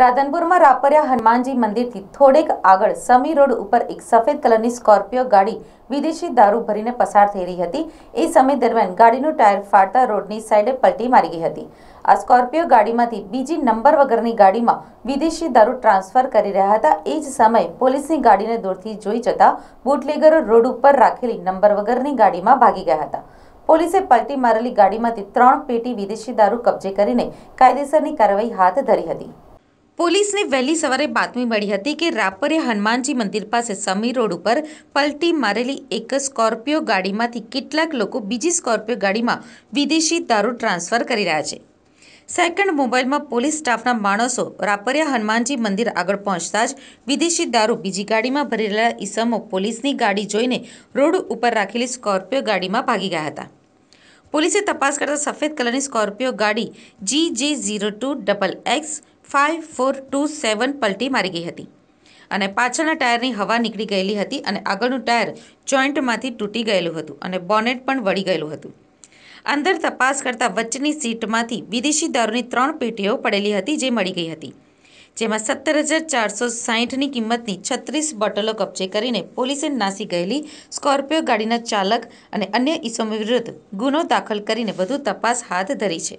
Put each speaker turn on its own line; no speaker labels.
રાધનપુરમાં રાપરિયા હનુમાનજી મંદિરથી થોડેક આગળ સમી રોડ ઉપર એક સફેદ કલરની સ્કોર્પિયો ગાડી વિદેશી દારૂ ભરીને પસાર થઈ રહી હતી એ સમય દરમિયાન ગાડીનું ટાયર ફાટતા રોડની સાઈડે પલટી મારી ગઈ હતી આ સ્કોર્પિયો ગાડીમાંથી બીજી નંબર વગરની ગાડીમાં વિદેશી દારૂ ટ્રાન્સફર કરી રહ્યા હતા એ જ સમયે પોલીસની ગાડીને દૂરથી જોઈ જતા બુટલેગરો રોડ ઉપર રાખેલી નંબર વગરની ગાડીમાં ભાગી ગયા હતા પોલીસે પલટી મારેલી ગાડીમાંથી ત્રણ પેટી વિદેશી દારૂ કબજે કરીને કાયદેસરની કાર્યવાહી હાથ ધરી હતી પોલીસને વહેલી સવારે બાતમી મળી હતી કે રાપરે હનુમાનજી મંદિર પાસે સમી રોડ ઉપર પલટી મારેલી એક સ્કોર્પિયો ગાડીમાંથી કેટલાક લોકો બીજી સ્કોર્પિયો ગાડીમાં વિદેશી દારૂ ટ્રાન્સફર કરી રહ્યા છે સેકન્ડ મોબાઈલમાં પોલીસ સ્ટાફના માણસો રાપરિયા હનુમાનજી મંદિર આગળ પહોંચતા જ વિદેશી દારૂ બીજી ગાડીમાં ભરેલા ઈસમો પોલીસની ગાડી જોઈને રોડ ઉપર રાખેલી સ્કોર્પિયો ગાડીમાં ભાગી ગયા હતા પોલીસે તપાસ કરતા સફેદ કલરની સ્કોર્પિયો ગાડી G J zero two double X five four two seven પલટી મારી ગઈ હતી અને પાછળના ટાયરની હવા નીકળી ગયેલી હતી અને આગળનું ટાયર જોઈન્ટમાંથી તૂટી ગયેલું હતું અને બોનેટ પણ વળી ગયેલું હતું અંદર તપાસ કરતાં વચ્ચેની સીટમાંથી વિદેશી દારૂની ત્રણ પેટીઓ પડેલી હતી જે મળી ગઈ હતી જેમાં સત્તર હજાર ચારસો સાહીઠની કિંમતની છત્રીસ બોટલો કબજે કરીને પોલીસે નાસી ગયેલી સ્કોર્પિયો ગાડીના ચાલક અને અન્ય ઈસમો વિરુદ્ધ ગુનો દાખલ કરીને વધુ તપાસ હાથ ધરી છે